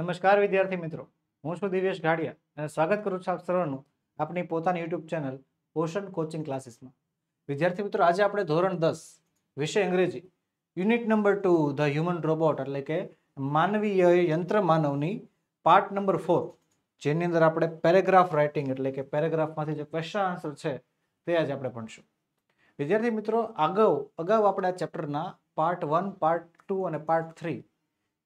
નમસ્કાર વિદ્યાર્થી મિત્રો હું છું દિવેશ ઘાડિયા અને સ્વાગત કરું છું આપ સર્વનું આપણી પોતાની યુટ્યુબ ચેનલ પોષણ કોચિંગ ક્લાસીસમાં વિદ્યાર્થી મિત્રો આજે આપણે ધોરણ દસ વિષય અંગ્રેજી unit number two the human robot એટલે કે માનવીય યંત્ર માનવની પાર્ટ નંબર ફોર જેની અંદર આપણે પેરેગ્રાફ રાઇટિંગ એટલે કે પેરેગ્રાફમાંથી જે ક્વેશ્ચન આન્સર છે તે આજે આપણે ભણશું વિદ્યાર્થી મિત્રો અગાઉ અગાઉ આપણે આ ચેપ્ટરના પાર્ટ વન પાર્ટ ટુ અને પાર્ટ થ્રી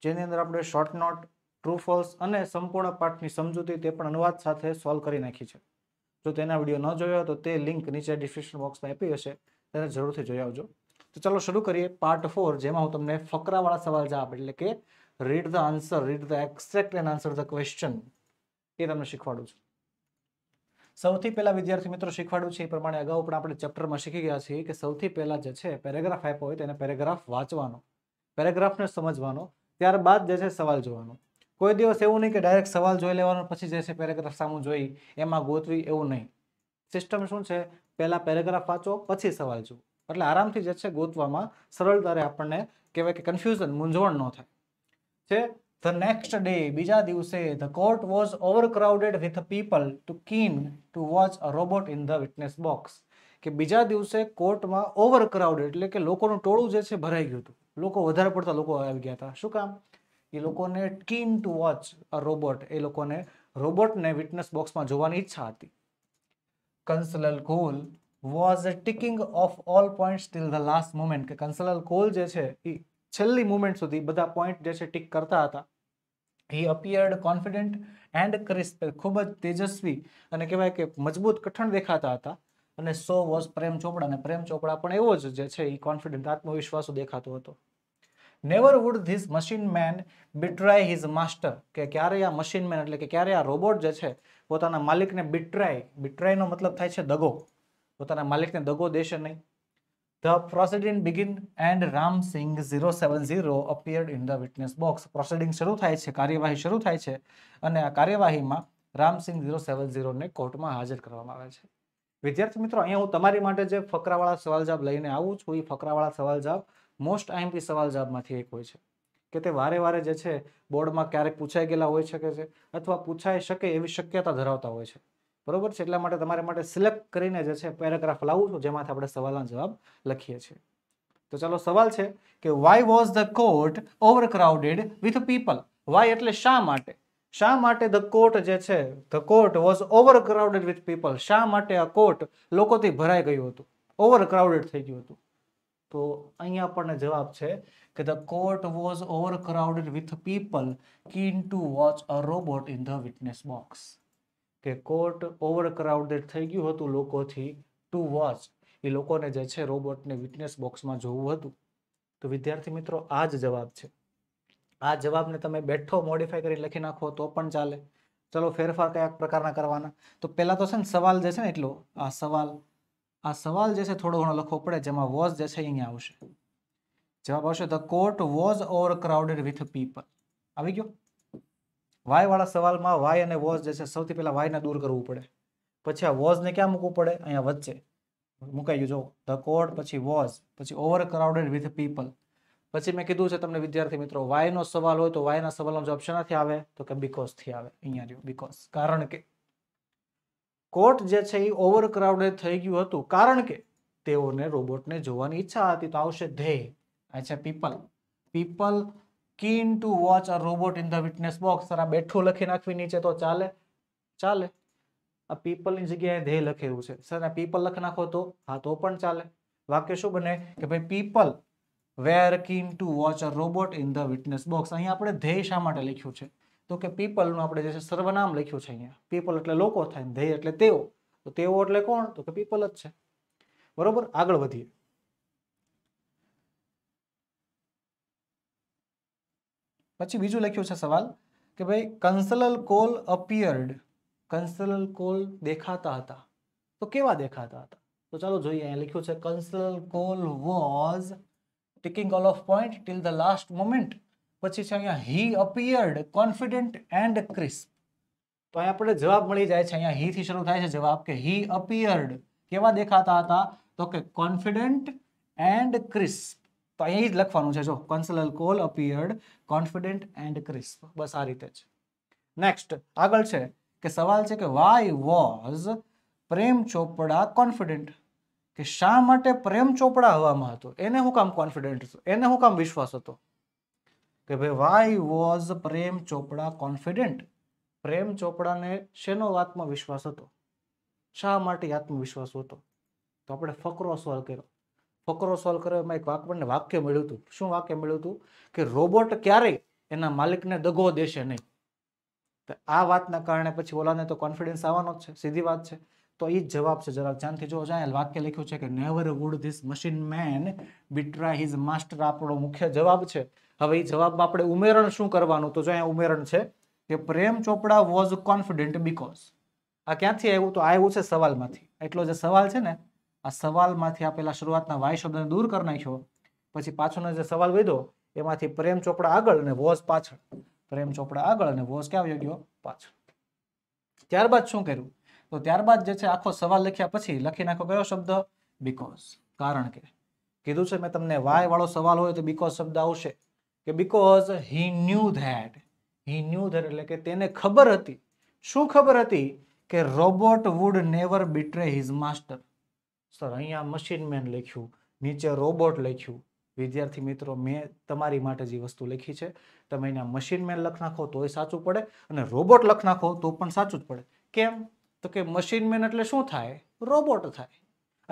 જેની અંદર આપણે શોર્ટ નોટ ટ્રુ ફોલ્સ અને સંપૂર્ણ પાઠની સમજૂતી તે પણ અનુવાદ સાથે સોલ્વ કરી નાખી છે જો તેના વિડીયો ન જોયો તો તે લિંક નીચે ડિસ્ક્રિપ્શન બોક્સમાં આપી હશે તેને જરૂરથી જોઈ આવજો તો ચાલો શરૂ કરીએ પાર્ટ ફોર જેમાં હું તમને ફકરાવાળા સવાલ જવાબ એટલે કે read the answer read the exact and answer the question એ તમને શીખવાડું છું સૌથી પહેલાં વિદ્યાર્થી મિત્રો શીખવાડું છે એ પ્રમાણે અગાઉ પણ આપણે ચેપ્ટરમાં શીખી ગયા છીએ કે સૌથી પહેલાં જે છે પેરેગ્રાફ આપ્યો હોય તેને પેરેગ્રાફ વાંચવાનો પેરેગ્રાફને સમજવાનો ત્યારબાદ જે છે સવાલ જોવાનો કોઈ દિવસ એવું નહીં કે ડાયરેક્ટ સવાલ જોઈ લેવાનો પછી જે છે પેરેગ્રાફ સામું જોઈ એમાં ગોતવી એવું નહીં સિસ્ટમ શું છે પહેલાં પેરેગ્રાફ વાંચો પછી સવાલ જુઓ એટલે આરામથી જે છે ગોતવામાં સરળતારે આપણને કહેવાય કે કન્ફ્યુઝન મૂંઝવણ ન થાય છે ધ નેક્સ્ટ ડે બીજા દિવસે the court was overcrowded with people too keen to watch a robot in the witness box કે બીજા દિવસે કોર્ટમાં ઓવરક્રાઉડ એટલે કે લોકોનું ટોળું જે છે ભરાઈ ગયું હતું લોકો વધારે પડતા લોકો આવી ગયા હતા શું કામ એ લોકોને keen to watch a robot એ લોકોને રોબોટને વિટનેસ બોક્સમાં જોવાની ઈચ્છા હતી counsellor Kaul was a ticking off all points till the last moment કે કંસલલ કોલ જે છે એ છેલ્લી મુમેન્ટ સુધી બધા પોઈન્ટ જે છે ટીક કરતા હતા he appeared confident and crisp ખૂબ જ તેજસ્વી અને કહેવાય કે મજબૂત કઠણ દેખાતા હતા અને સો વોઝ પ્રેમ ચોપડા અને પ્રેમ ચોપડા પણ એવો જ જે છે એ કોન્ફિડન્ટ આત્મવિશ્વાસો દેખાતો હતો never would this machine man betray his master કે ક્યારે આ મશીન મેન એટલે કે ક્યારે આ રોબોટ જે છે પોતાના માલિકને બિટ્રાય બિટ્રાયનો મતલબ થાય છે દગો પોતાના માલિકને દગો દેશે નહીં the proceeding begin and Ram Singh zero seven zero appeared in the witness box proceeding શરૂ થાય છે કાર્યવાહી શરૂ થાય છે અને આ કાર્યવાહીમાં રામસિંહ ઝીરો સેવન ઝીરોને કોર્ટમાં હાજર કરવામાં આવે છે વિદ્યાર્થી મિત્રો અહીંયા હું તમારી માટે જે ફકરાવાળા સવાલ જવાબ લઈને આવું છું એ ફકરાવાળા સવાલ જવાબ મોસ્ટ આઈએમપી સવાલ જવાબમાંથી એક હોય છે કે તે વારે વારે જે છે બોર્ડમાં ક્યારેક પૂછાઈ ગયેલા હોઈ શકે છે અથવા પૂછાઈ શકે એવી શક્યતા ધરાવતા હોય છે બરોબર છે એટલા માટે તમારે માટે સિલેક્ટ કરીને જે છે પેરેગ્રાફ લાવું છું જેમાંથી આપણે સવાલના જવાબ લખીએ છીએ તો ચાલો સવાલ છે કે why was the court overcrowded with people why એટલે શા માટે શા માટે ધ કોર્ટ જે છે the court was overcrowded with people શા માટે આ કોર્ટ લોકોથી ભરાઈ ગયું હતું ઓવરક્રાઉડેડ થઈ ગયું હતું તો અહીંયા આપણને જવાબ છે કે the court was overcrowded with people keen to watch a robot in the witness box કે કોર્ટ ઓવર ક્રાઉડેડ થઈ ગયું હતું લોકોથી ટુ વોચ એ લોકોને જે છે રોબોટને વિટનેસ બોક્સમાં જોવું હતું તો વિદ્યાર્થી મિત્રો આ જ જવાબ છે આ જવાબને તમે બેઠો મોડિફાઈ કરી લખી નાખો તો પણ ચાલે ચલો ફેરફાર કયા પ્રકારના કરવાના તો પહેલાં તો છે ને સવાલ જે છે ને એટલો આ સવાલ આ સવાલ જે છે થોડો ઘણો લખવો પડે જેમાં વોઝ જે છે અહીંયા આવશે જવાબ આવશે the court was overcrowded with people આવી ગયો વાય વાળા સવાલમાં વાય અને વોઝ જે છે સૌથી પહેલા વાયને દૂર કરવું પડે પછી આ વોઝને ક્યાં મૂકવું પડે અહીંયા વચ્ચે મુકાઈ ગયું જો ધ કોર્ટ પછી વોઝ પછી ઓવર ક્રાઉડેડ વિથ પીપલ પછી મેં કીધું છે તમને વિદ્યાર્થી મિત્રો વાયનો સવાલ હોય તો વાયના સવાલનો જવાબ શેનાથી આવે તો કે બીકોઝથી આવે અહીંયા જો બીકોઝ કારણ કે કોર્ટ જે છે એ ઓવરક્રાઉડેડ થઈ ગયું હતું કારણ કે તેઓને રોબોટને જોવાની ઈચ્છા હતી તો આવશે ધ્યેય છે people people keen to watch a robot in the witness box sir આ બેઠું લખી નાખવી નીચે તો ચાલે ચાલે આ પીપલની જગ્યાએ ધ્યેય લખેલું છે સર આ પીપલ લખી નાખો તો હા તો પણ ચાલે વાક્ય શું બને કે ભાઈ people were keen to watch a robot in the witness box અહીંયા આપણે ધ્યેય શા માટે લખ્યું છે તો કે પીપલ નું આપણે જે સર્વનામ લખ્યું છે અહીયા પીપલ એટલે લોકો થાય અને ધે એટલે તેઓ તો તેઓ એટલે કોણ તો કે પીપલ જ છે બરોબર આગળ વધીએ પછી બીજું લખ્યું છે સવાલ કે ભાઈ કન્સલર કોલ અપીયર્ડ કન્સલર કોલ દેખાતા હતા તો કેવા દેખાતા હતા તો ચાલો જોઈએ અહીયા લખ્યું છે counsellor Kaul was ticking all of point till the last moment પછી છે અહીંયા he appeared confident and crisp તો અહીંયા આપણે જવાબ મળી જાય છે અહીંયા હી થી શરૂ થાય છે જવાબ કે હી અપિયર્ડ કેવા દેખાતા હતા તો કે કોન્ફિડન્ટ એન્ડ ક્રિસ્પ તો અહીં જ લખવાનું છે જો counsellor Kaul appeared confident and crisp બસ આ રીતે જ નેક્સ્ટ આગળ છે કે સવાલ છે કે વાય વોઝ પ્રેમ ચોપડા કોન્ફિડન્ટ કે શા માટે પ્રેમ ચોપડા હવામાં હતો એને હું કામ કોન્ફિડન્ટ એને હું કામ વિશ્વાસ હતો કે ભાઈ વાય વોઝ પ્રેમ ચોપડા કોન્ફિડન્ટ પ્રેમ ચોપડાને શેનો આત્મવિશ્વાસ હતો શા માટે આત્મવિશ્વાસ હતો તો આપણે ફકરો સોલ્વ કર્યો ફકરો સોલ્વ કર્યો એમાં એક આપણને વાક્ય મળ્યું હતું શું વાક્ય મળ્યું હતું કે રોબોટ ક્યારેય એના માલિકને દગો દેશે નહીં તો આ વાતના કારણે પછી ઓલાને તો કોન્ફિડન્સ આવવાનો જ છે સીધી વાત છે તો એ જ જવાબ છે જરાક ધ્યાનથી જો જાય વાક્ય લખ્યું છે કે never would this machine man betray his master આપણો મુખ્ય જવાબ છે હવે એ જવાબમાં આપણે ઉમેરણ શું કરવાનું તો જો અહીંયા ઉમેરણ છે કે પ્રેમ ચોપડા વોઝ કોન્ફિડન્ટ બીકોઝ આ ક્યાંથી આવ્યું તો આવ્યું છે સવાલમાંથી એટલો જે સવાલ છે ને આ સવાલમાંથી આપેલા શરૂઆતના વાય શબ્દને દૂર કરી નાખ્યો પછી પાછળનો જે સવાલ વધ્યો એમાંથી પ્રેમ ચોપડા આગળ અને વોઝ પાછળ પ્રેમ ચોપડા આગળ અને વોઝ ક્યાં આવી ગયો પાછળ ત્યારબાદ શું કર્યું તો ત્યારબાદ જે છે આખો સવાલ લખ્યા પછી લખી નાખો કયો શબ્દ બીકોઝ કારણ કે કીધું છે મેં તમને વાય વાળો સવાલ હોય તો બીકોઝ શબ્દ આવશે કે because he knew that he knew that એટલે કે તેને ખબર હતી શું ખબર હતી કે robot would never betray his master sir અહીંયા મશીન મેન લખ્યું નીચે રોબોટ લખ્યું વિદ્યાર્થી મિત્રો મેં તમારી માટે જે વસ્તુ લખી છે તમે અહીંયા મશીન મેન લખ નાખો તોય સાચું પડે અને રોબોટ લખ નાખો તો પણ સાચું જ પડે કેમ તો કે મશીન મેન એટલે શું થાય રોબોટ થાય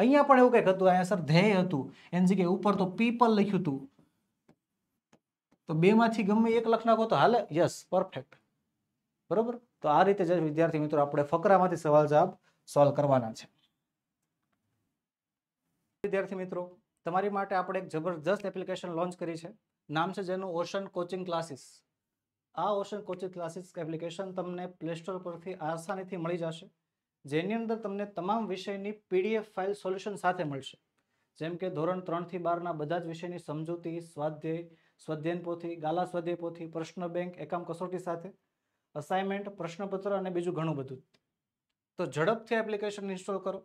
અહીંયા પણ એવું કંઈક હતું અહીંયા સર ધ્યેય હતું એની જગ્યાએ ઉપર તો પીપલ લખ્યું હતું તો બેમાંથી ગમે એક લક્ષ નાખો તો હાલે યસ પરફેક્ટ બરોબર તો આ રીતે જે વિદ્યાર્થી મિત્રો આપણે ફકરામાંથી સવાલ જવાબ સોલ્વ કરવાના છે વિદ્યાર્થી મિત્રો તમારી માટે આપણે એક જબરજસ્ત એપ્લિકેશન લોન્ચ કરી છે નામ છે જેનું ઓશન કોચિંગ ક્લાસીસ આ ઓશન કોચિંગ ક્લાસીસ એપ્લિકેશન તમને પ્લે સ્ટોર પરથી આસાનીથી મળી જશે જેની અંદર તમને તમામ વિષયની પીડીએફ ફાઇલ સોલ્યુશન સાથે મળશે જેમ કે ધોરણ ત્રણથી બારના બધા જ વિષયની સમજૂતી સ્વાધ્યાય સ્વધ્યન પોથી ગાલા સ્વધ્યય પોથી પ્રશ્ન બેંક એકમ કસોટી સાથે અસાઇનમેન્ટ પ્રશ્નપત્ર અને બીજું ઘણું બધું તો ઝડપથી એપ્લિકેશન ઇન્સ્ટોલ કરો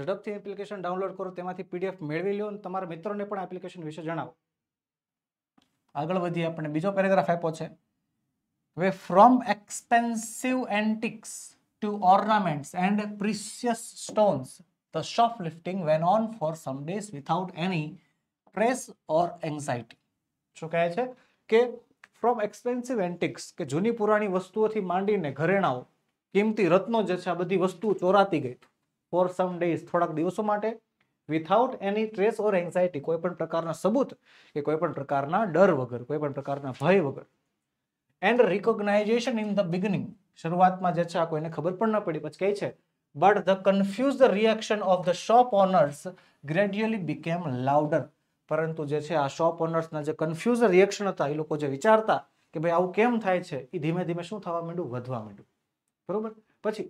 ઝડપથી એપ્લિકેશન ડાઉનલોડ કરો તેમાંથી પીડીએફ મેળવી લો અને તમારા મિત્રોને પણ એપ્લિકેશન વિશે જણાવો આગળ વધીએ આપણને બીજો પેરેગ્રાફ આપ્યો છે હવે from expensive antiques to ornaments and precious stones the shop lifting went on for some days without any press or anxiety શું કહે છે કે ફ્રોમ એક્સપેન્સિવ એન્ટિક્સ કે જૂની પુરાણી વસ્તુઓથી માંડીને ઘરેણાઓ કિંમતી રત્નો જે છે આ બધી વસ્તુઓ ચોરાતી ગઈ ફોર સમ ડેઝ થોડાક દિવસો માટે without any trace or anxiety કોઈ પણ પ્રકારના સબૂત કે કોઈ પણ પ્રકારના ડર વગર કોઈ પણ પ્રકારના ભય વગર and recognisation in the beginning શરૂઆતમાં જે છે આ કોઈને ખબર પણ ન પડી પછી કહે છે but the confuse reaction of the shop owners gradually became louder પરંતુ જે છે આ શોપ ઓનર્સના જે કન્ફ્યુઝ રિએક્શન હતા એ લોકો જે વિચારતા કે ભાઈ આવું કેમ થાય છે એ ધીમે ધીમે શું થવા માંડ્યું વધવા માંડ્યું બરોબર પછી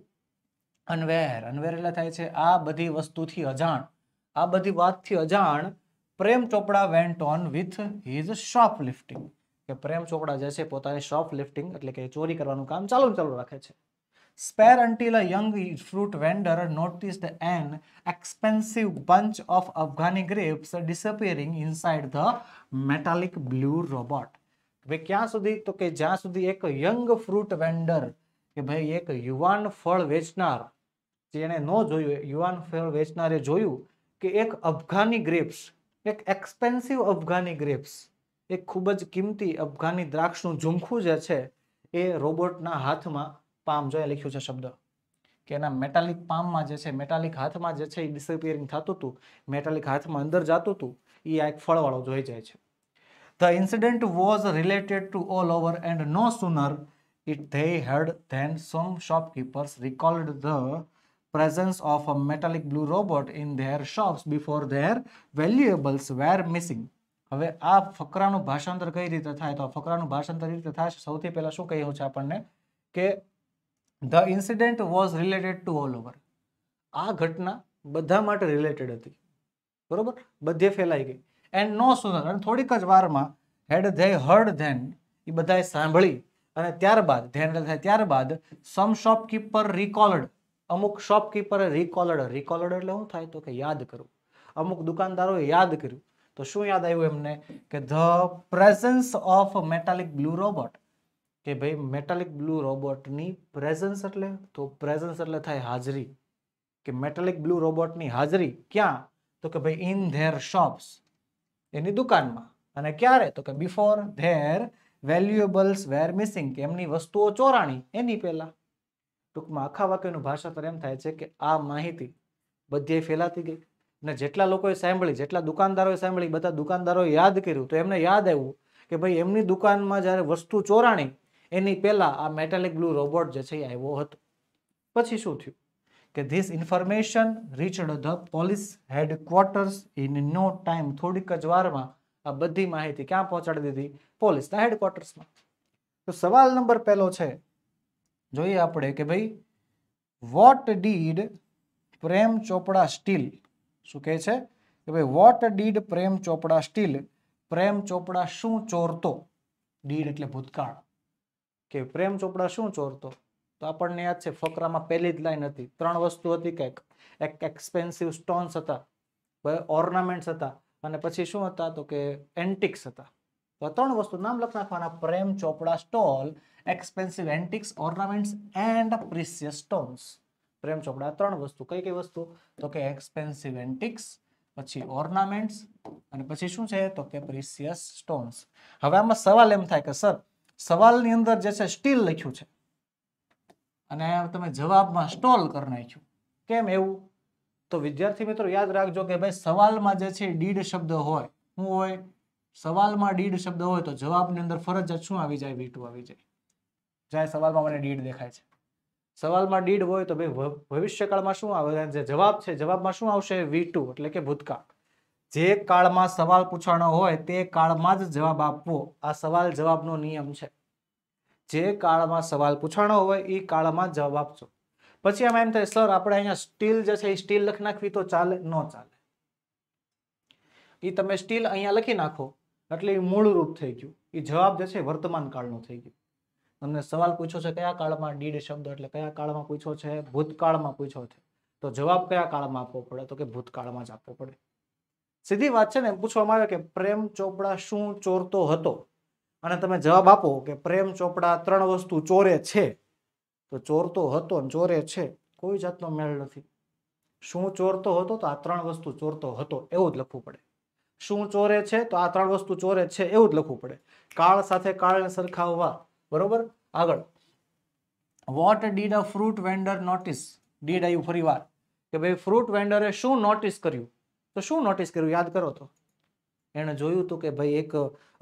અનવેર અનવેર એટલે થાય છે આ બધી વસ્તુથી અજાણ આ બધી વાતથી અજાણ Prem Chopra went on with his shop lifting કે પ્રેમ ચોપડા જે છે પોતાની શોપ લિફ્ટિંગ એટલે કે ચોરી કરવાનું કામ ચાલુ ચાલુ રાખે છે Spare until a young fruit vendor noticed an expensive bunch of Afghani grapes disappearing inside the metallic blue robot. ભાઈ ક્યાં સુધી તો કે જ્યાં સુધી એક યંગ ફ્રૂટ વેન્ડર કે ભાઈ એક યુવાન ફળ વેચનાર જેણે ન જોયું યુવાન ફળ વેચનારે જોયું કે એક અફઘાની ગ્રેપ્સ એક એક્સપેન્સિવ અફઘાની ગ્રેપ્સ એક ખૂબ જ કિંમતી અફઘાની દ્રાક્ષનું ઝુમખું જે છે એ રોબોટના હાથમાં પામ જોઈએ લખ્યું છે શબ્દ કે એના મેટાલિક પામમાં જે છે મેટાલિક હાથમાં જે છે એ ડિસઅપિયરિંગ થતું હતું મેટાલિક હાથમાં અંદર જતું હતું એ આ એક ફળવાળો જોઈ જાય છે the incident was related to all over and no sooner it they had then some shopkeepers recalled the presence of a metallic blue robot in their shops before their valuables were missing હવે આ ફકરાનું ભાષાંતર કઈ રીતે થાય તો આ ફકરાનું ભાષાંતર રીતે થાય સૌથી પહેલાં શું કહ્યું છે આપણને કે the incident was related to all over આ ઘટના બધા માટે રિલેટેડ હતી બરોબર બધે ફેલાઈ ગઈ એન્ડ નો સુનર અને થોડીક જ વારમાં હેડ ધે હર્ડ ધેન એ બધાએ સાંભળી અને ત્યારબાદ ધેન થાય ત્યારબાદ સમ શોપકીપર રિકોલડ અમુક શોપકીપરે રિકોલડ રિકોલડ એટલે શું થાય તો કે યાદ કરું અમુક દુકાનદારોએ યાદ કર્યું તો શું યાદ આવ્યું એમને કે the presence of metallic blue robot કે ભાઈ મેટાલિક બ્લુ રોબોટની પ્રેઝન્સ એટલે તો પ્રેઝન્સ એટલે થાય હાજરી કે મેટાલિક બ્લુ રોબોટની હાજરી ક્યાં તો કે ભાઈ ઇન ધેર શોપ્સ એની દુકાનમાં અને ક્યારે તો કે before their valuables were missing કે એમની વસ્તુઓ ચોરાણી એની પહેલાં ટૂંકમાં આખા વાક્યનું ભાષાંતર એમ થાય છે કે આ માહિતી બધે ફેલાતી ગઈ અને જેટલા લોકોએ સાંભળી જેટલા દુકાનદારોએ સાંભળી બધા દુકાનદારોએ યાદ કર્યું તો એમને યાદ આવ્યું કે ભાઈ એમની દુકાનમાં જ્યારે વસ્તુ ચોરાણી એની પહેલાં આ મેટાલિક બ્લુ રોબોટ જે છે એ આવ્યો હતો પછી શું થયું કે this information reached the police headquarters in no time થોડીક જ વારમાં આ બધી માહિતી ક્યાં પહોંચાડી દીધી પોલીસના હેડક્વાર્ટર્સમાં તો સવાલ નંબર પહેલો છે જોઈએ આપણે કે ભાઈ વોટ ડીડ પ્રેમ ચોપડા સ્ટીલ શું કહે છે કે ભાઈ વોટ ડીડ પ્રેમ ચોપડા સ્ટીલ પ્રેમ ચોપડા શું ચોરતો ડીડ એટલે ભૂતકાળ કે પ્રેમ ચોપડા શું ચોરતો તો આપણને યાદ છે ફકરામાં પહેલી જ લાઈન હતી ત્રણ વસ્તુ હતી કંઈક એક એક્સપેન્સિવ સ્ટોન્સ હતા ઓર્નામેન્ટ્સ હતા અને પછી શું હતા તો કે એન્ટિક્સ હતા તો ત્રણ વસ્તુ નામ લખી નાખવાના Prem Chopra stole expensive antiques ornaments and precious stones Prem Chopra ત્રણ વસ્તુ કઈ કઈ વસ્તુ તો કે એક્સપેન્સિવ એન્ટિક્સ પછી ઓર્નામેન્ટ્સ અને પછી શું છે તો કે પ્રિસિયસ સ્ટોન્સ હવે આમાં સવાલ એમ થાય કે સર સવાલની અંદર જે છે સ્ટીલ લખ્યું છે અને તમે જવાબમાં સ્ટોલ કરી નાખ્યું કેમ એવું તો વિદ્યાર્થી મિત્રો યાદ રાખજો કે ભાઈ સવાલમાં જે છે દીડ શબ્દ હોય શું હોય સવાલમાં ડીડ શબ્દ હોય તો જવાબની અંદર ફરજિયાત શું આવી જાય વીટું આવી જાય જ્યારે સવાલમાં મને દીડ દેખાય છે સવાલમાં ડીડ હોય તો ભાઈ ભવિષ્યકાળમાં શું આવે જે જવાબ છે જવાબમાં શું આવશે વીટું એટલે કે ભૂતકાળ જે કાળમાં સવાલ પૂછાણો હોય તે કાળમાં જ જવાબ આપવો આ સવાલ જવાબનો નિયમ છે જે કાળમાં સવાલ પૂછાણો હોય એ કાળમાં જવાબ આપશો પછી આમાં એમ થાય સર આપણે અહીંયા સ્ટીલ જે છે એ સ્ટીલ લખી નાખવી તો ચાલે ન ચાલે એ તમે સ્ટીલ અહીંયા લખી નાખો એટલે એ મૂળરૂપ થઈ ગયું એ જવાબ જે છે વર્તમાન કાળનો થઈ ગયો તમને સવાલ પૂછો છે કયા કાળમાં ડીડ શબ્દ એટલે કયા કાળમાં પૂછો છે ભૂતકાળમાં પૂછ્યો છે તો જવાબ કયા કાળમાં આપવો પડે તો કે ભૂતકાળમાં જ આપવો પડે સીધી વાત છે ને પૂછવામાં આવે કે પ્રેમ ચોપડા શું ચોરતો હતો અને તમે જવાબ આપો કે પ્રેમ ચોપડા ત્રણ વસ્તુ ચોરે છે તો ચોરતો હતો ને ચોરે છે કોઈ જાતનો મેળ નથી શું ચોરતો હતો તો આ ત્રણ વસ્તુ ચોરતો હતો એવું જ લખવું પડે શું ચોરે છે તો આ ત્રણ વસ્તુ ચોરે છે એવું જ લખવું પડે કાળ સાથે કાળને સરખાવવા બરોબર આગળ what did a fruit vendor notice did આવ્યું ફરી વાર કે ભાઈ ફ્રૂટ વેન્ડરે શું નોટિસ કર્યું તો શું નોટિસ કર્યું યાદ કરો તો એણે જોયું હતું કે ભાઈ એક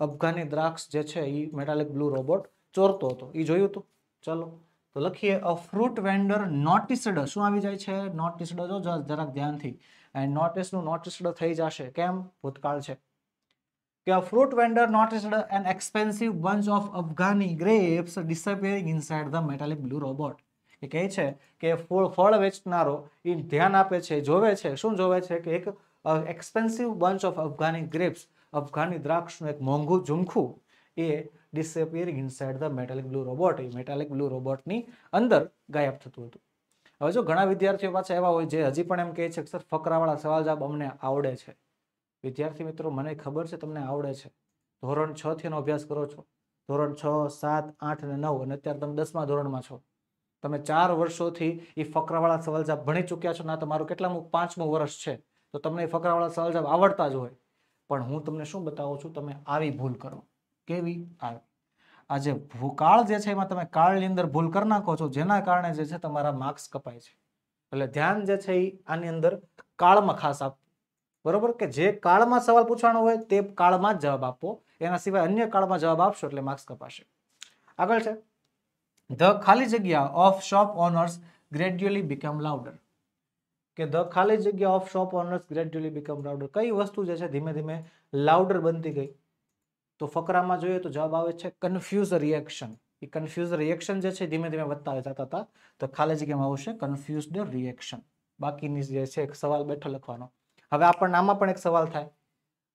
અફઘાની દ્રાક્ષ જે છે એ મેટાલિક બ્લુ રોબોટ ચોરતો હતો એ જોયું હતું ચલો તો લખીએ અ ફ્રૂટ વેન્ડર નોટિસડ શું આવી જાય છે નોટિસડ જો જરાક ધ્યાનથી એન્ડ નોટિસનું નોટિસડ થઈ જશે કેમ ભૂતકાળ છે કે a fruit vendor noticed an expensive bunch of Afghani grapes disappearing inside the metallic blue robot એ કહે છે કે ફળ ફળ વેચનારો એ ધ્યાન આપે છે જોવે છે શું જોવે છે કે એક expensive bunch of Afghani grapes અફઘાની દ્રાક્ષનું એક મોંઘું ઝુમખું એ disappear inside the metallic blue robot એ મેટાલિક બ્લુ રોબોટની અંદર ગાયબ થતું હતું હવે જો ઘણા વિદ્યાર્થીઓ પાછા એવા હોય જે હજી પણ એમ કહે છે કે સર ફકરાવાળા સવાલ જવાબ અમને આવડે છે વિદ્યાર્થી મિત્રો મને ખબર છે તમને આવડે છે ધોરણ છ થી એનો અભ્યાસ કરો છો ધોરણ છ સાત આઠ અને નવ અને અત્યારે તમે દસમા ધોરણમાં છો તમે ચાર વર્ષોથી એ ફકરાવાળા સવાલ જવાબ ભણી ચૂક્યા છો ના તમારું કેટલામું પાંચમું વર્ષ છે તો તમને એ ફકરાવાળા સવાલ જવાબ આવડતા જ હોય પણ હું તમને શું બતાવું છું તમે આવી ભૂલ કરો કેવી આવી આ જે ભૂકાળ જે છે એમાં તમે કાળની અંદર ભૂલ કરી નાખો છો જેના કારણે જે છે તમારા માર્ક્સ કપાય છે એટલે ધ્યાન જે છે એ આની અંદર કાળમાં ખાસ આપવું બરોબર કે જે કાળમાં સવાલ પૂછવાનો હોય તે કાળમાં જ જવાબ આપો એના સિવાય અન્ય કાળમાં જવાબ આપશો એટલે માર્ક્સ કપાશે આગળ છે ધ ખાલી જગ્યા of shop owners gradually become louder કે ધ ખાલી જગ્યા of shop owners gradually become louder કઈ વસ્તુ જે છે ધીમે ધીમે લાઉડર બનતી ગઈ તો ફકરામાં જોઈએ તો જવાબ આવે છે કન્ફ્યુઝ રિએક્શન એ કન્ફ્યુઝ રિએક્શન જે છે ધીમે ધીમે વધતા જતા હતા તો ખાલી જગ્યામાં આવશે કન્ફ્યુઝડ રિએક્શન બાકીની જે છે એક સવાલ બેઠો લખવાનો હવે આપણને આમાં પણ એક સવાલ થાય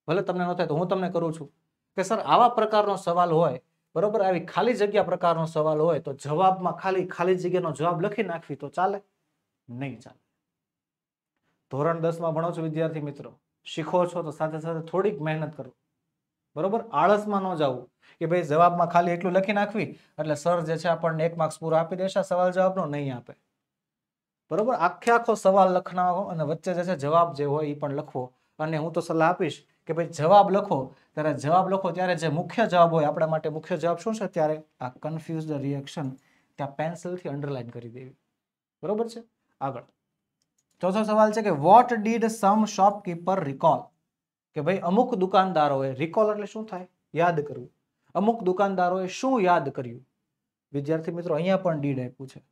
ભલે તમને ન થાય તો હું તમને કરું છું કે સર આવા પ્રકારનો સવાલ હોય બરોબર આવી ખાલી જગ્યા પ્રકારનો સવાલ હોય તો જવાબમાં ખાલી ખાલી જગ્યાનો જવાબ લખી નાખવી તો ચાલે નહીં ચાલે ધોરણ દસમાં ભણો છો વિદ્યાર્થી મિત્રો શીખો છો તો સાથે સાથે થોડીક મહેનત કરો બરોબર આળસમાં ન જવું કે ભાઈ જવાબમાં ખાલી એટલું લખી નાખવી એટલે સર જે છે આપણને એક માર્ક્સ પૂરો આપી દેશે સવાલ જવાબનો નહીં આપે બરોબર આખે આખો સવાલ લખનારો અને વચ્ચે જે છે જવાબ જે હોય એ પણ લખવો અને હું તો સલાહ આપીશ કે ભાઈ જવાબ લખો ત્યારે જવાબ લખો ત્યારે જે મુખ્ય જવાબ હોય આપણા માટે મુખ્ય જવાબ શું છે ત્યારે આ કન્ફ્યુઝ રિએક્શન ત્યાં પેન્સિલથી અંડરલાઇન કરી દેવી બરોબર છે આગળ ચોથો સવાલ છે કે what did some shopkeeper recall કે ભાઈ અમુક દુકાનદારોએ રિકોલ એટલે શું થાય યાદ કરવું અમુક દુકાનદારોએ શું યાદ કર્યું વિદ્યાર્થી મિત્રો અહીંયા પણ ડીડ આપ્યું છે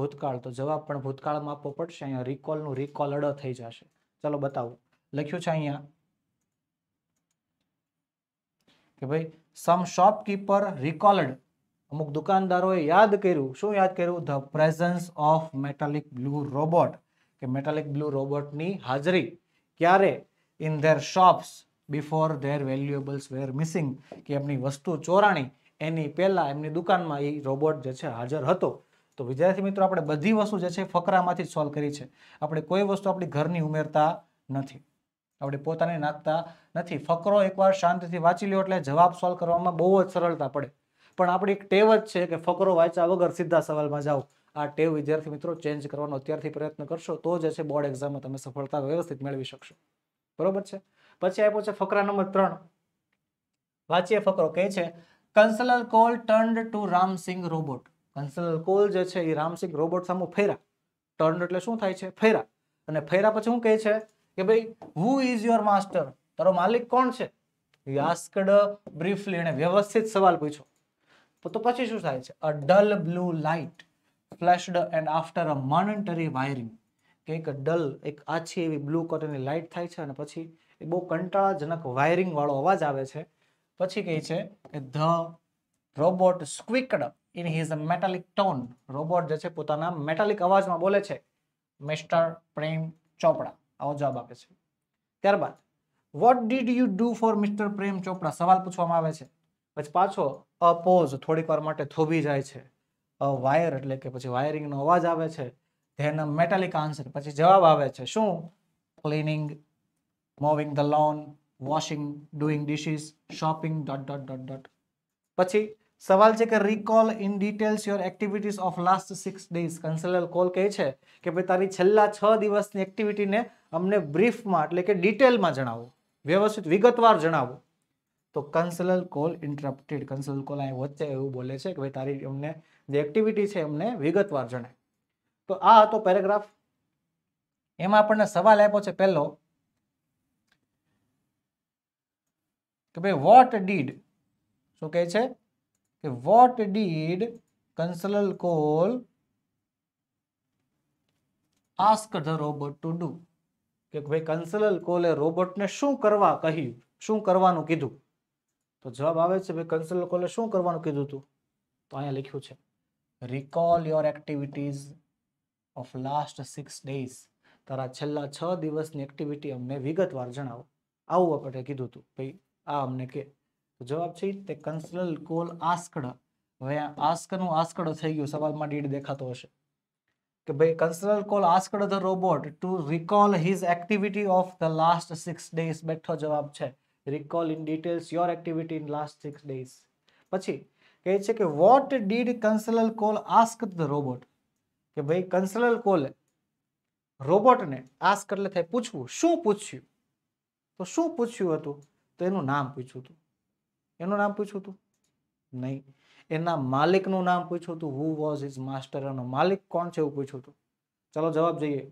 ભૂતકાળ તો જવાબ પણ ભૂતકાળમાં આપવો પડશે અહીંયા રિકોલનું રિકોલ અડ થઈ જશે ચલો બતાવું લખ્યું છે અહીંયા કે ભાઈ સમ શોપકીપર રિકોલ્ડ અમુક દુકાનદારોએ યાદ કર્યું શું યાદ કર્યું the presence of metallic blue robot કે મેટાલિક બ્લુ રોબોટની હાજરી ક્યારે in their shops before their valuables were missing કે એમની વસ્તુ ચોરાણી એની પહેલાં એમની દુકાનમાં એ રોબોટ જે છે હાજર હતો તો વિદ્યાર્થી મિત્રો આપણે બધી વસ્તુ જે છે ફકરામાંથી જ સોલ્વ કરી છે આપણે કોઈ વસ્તુ આપણી ઘરની ઉમેરતા નથી આપણે પોતાને નાખતા નથી ફકરો એકવાર શાંતિથી વાંચી લ્યો એટલે જવાબ સોલ્વ કરવામાં બહુ જ સરળતા પડે પણ આપણી એક ટેવ જ છે કે ફકરો વાંચ્યા વગર સીધા સવાલમાં જાઓ આ ટેવ વિદ્યાર્થી મિત્રો ચેન્જ કરવાનો અત્યારથી પ્રયત્ન કરશો તો જે છે બોર્ડ એક્ઝામમાં તમે સફળતા વ્યવસ્થિત મેળવી શકશો બરોબર છે પછી આપ્યો છે ફકરા નંબર ત્રણ વાંચીએ ફકરો કહે છે counsellor Cole turn to Ramsingh robot counsellor Cole જે છે એ રામસિંગ રોબોટ સામે ફેરા ટર્ન એટલે શું થાય છે ફેરા અને ફેરા પછી શું કહે છે કે ભાઈ હુ ઇઝ યોર માસ્ટર તારો માલિક કોણ છે યાસ્કડ બ્રીફલી એને વ્યવસ્થિત સવાલ પૂછો તો પછી શું થાય છે a dull blue light flashed and after a momentary whirring કે એક ડલ એક આછી એવી બ્લુ કલરની લાઇટ થાય છે અને પછી એ બહુ કંટાળાજનક વાયરિંગવાળો અવાજ આવે છે પછી કહે છે કે the robot squeaked in his metallic tone robot જે છે પોતાના મેટાલિક અવાજમાં બોલે છે મિસ્ટર પ્રેમ ચોપડા આવો જવાબ આપે છે ત્યારબાદ what did you do for mister Prem Chopra સવાલ પૂછવામાં આવે છે પછી પાછો અ પોઝ થોડીક વાર માટે થોભી જાય છે વાયર એટલે કે પછી વાયરિંગનો અવાજ આવે છે ધેન મેટાલિક આન્સર પછી જવાબ આવે છે શું cleaning mowing the lawn washing doing dishes shopping dot dot dot dot પછી સવાલ છે કે recall in details your activities of last six days counsellor Cole કહે છે કે ભાઈ તારી છેલ્લા છ દિવસની એક્ટિવિટીને અમને બ્રીફમાં એટલે કે ડિટેલમાં જણાવો વ્યવસ્થિત વિગતવાર જણાવો તો counsellor Cole interrupted counsellor Cole અહીં વચ્ચે એવું બોલે છે કે ભાઈ તારી અમને જે એક્ટિવિટી છે એમને વિગતવાર જણાય તો આ હતો પેરેગ્રાફ એમાં આપણને સવાલ આપ્યો છે પહેલો કે ભાઈ વોટ ડીડ શું કહે છે કે what did counsellor Cole ask the robot to do કે ભાઈ કન્સલર કોલે રોબોટને શું કરવા કહ્યું શું કરવાનું કીધું તો જવાબ આવે છે ભાઈ કન્સલર કોલે શું કરવાનું કીધું હતું તો અહીંયા લખ્યું છે recall your activities of last six days તારા છેલ્લા છ દિવસની એક્ટિવિટી અમને વિગતવાર જણાવો આવું આપણે કીધું હતું ભાઈ આ અમને કે જવાબ છે તે કન્સલલ કોલ આસ્કડ હવે આસ્કનું આસ્કડ થઈ ગયું સવાલમાં ડીડ દેખાતો હશે કે ભાઈ counsellor Cole asked the robot to recall his activity of the last six days બેઠો જવાબ છે recall in details your activity in last six days પછી કહે છે કે what did counsellor Cole ask the robot કે ભાઈ કન્સલર કોલે રોબોટને આસ્ક એટલે થાય પૂછવું શું પૂછ્યું તો શું પૂછ્યું હતું તો એનું નામ પૂછ્યું હતું એનું નામ પૂછ્યું હતું નહીં એના માલિકનું નામ પૂછ્યું હતું હુ વોઝ ઇઝ માસ્ટર એનો માલિક કોણ છે એવું પૂછ્યું હતું ચલો જવાબ જોઈએ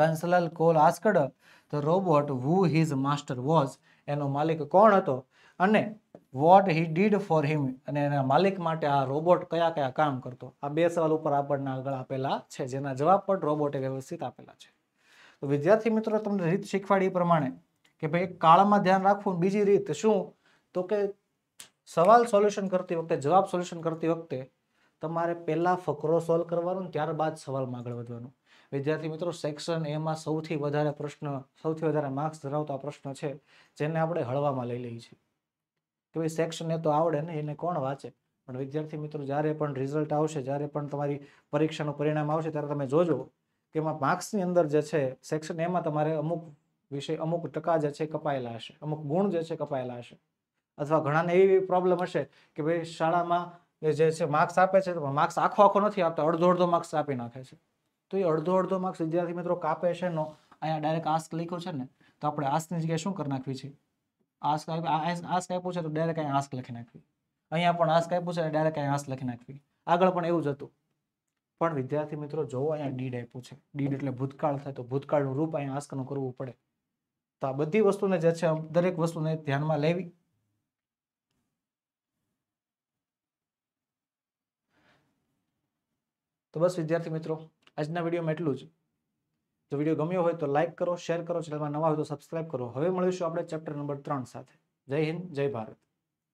counsellor Cole asked the robot who his master was એનો માલિક કોણ હતો અને what he did for him અને એના માલિક માટે આ રોબોટ કયા કયા કામ કરતો આ બે સવાલ ઉપર આપણને આગળ આપેલા છે જેના જવાબ પણ રોબોટે વ્યવસ્થિત આપેલા છે તો વિદ્યાર્થી મિત્રો તમને રીત શીખવાડી પ્રમાણે કે ભાઈ કાળમાં ધ્યાન રાખવું બીજી રીત શું તો કે સવાલ સોલ્યુશન કરતી વખતે જવાબ સોલ્યુશન કરતી વખતે તમારે પહેલાં ફકરો સોલ્વ કરવાનું ત્યારબાદ સવાલમાં આગળ વધવાનું વિદ્યાર્થી મિત્રો સેક્શન એમાં સૌથી વધારે પ્રશ્ન સૌથી વધારે માર્ક્સ ધરાવતા પ્રશ્ન છે જેને આપણે હળવામાં લઈ લઈએ છીએ કે ભાઈ સેક્શનને તો આવડે ને એને કોણ વાંચે પણ વિદ્યાર્થી મિત્રો જ્યારે પણ રિઝલ્ટ આવશે જ્યારે પણ તમારી પરીક્ષાનું પરિણામ આવશે ત્યારે તમે જોજો કે એમાં માર્ક્સની અંદર જે છે સેક્શન એમાં તમારે અમુક વિષય અમુક ટકા જે છે કપાયેલા હશે અમુક ગુણ જે છે કપાયેલા હશે અથવા ઘણાને એવી પ્રોબ્લેમ હશે કે ભાઈ શાળામાં જે છે માર્ક્સ આપે છે પણ માર્ક્સ આખો આખો નથી આપતા અડધો અડધો માર્ક્સ આપી નાખે છે તો એ અડધો અડધો માર્ક્સ વિદ્યાર્થી મિત્રો કાપે છે નો અહીંયા ડાયરેક્ટ આસ્ક લખ્યો છે ને તો આપણે આસ્કની જગ્યાએ શું કરી નાખવી છે આસ્ક આસ્ક આપ્યું પૂછે તો ડાયરેક્ટ અહીં આસ્ક લખી નાખવી અહીંયા પણ આસ્ક આપ્યું છે ડાયરેક્ટ અહીં આસ્ક લખી નાખવી આગળ પણ એવું જ હતું પણ વિદ્યાર્થી મિત્રો જોવો અહીંયા ડીડ આપ્યું છે ડીડ એટલે ભૂતકાળ થાય તો ભૂતકાળનું રૂપ અહીંયા આસ્કનું કરવું પડે તો આ બધી વસ્તુને જે છે દરેક વસ્તુને ધ્યાનમાં લેવી તો બસ વિદ્યાર્થી મિત્રો આજના વિડીયોમાં એટલું જ જો વિડીયો ગમ્યો હોય તો લાઇક કરો શેર કરો ચેનલમાં નવા હોય તો સબસ્ક્રાઇબ કરો હવે મળીશું આપણે ચેપ્ટર નંબર ત્રણ સાથે જય હિન્દ જય ભારત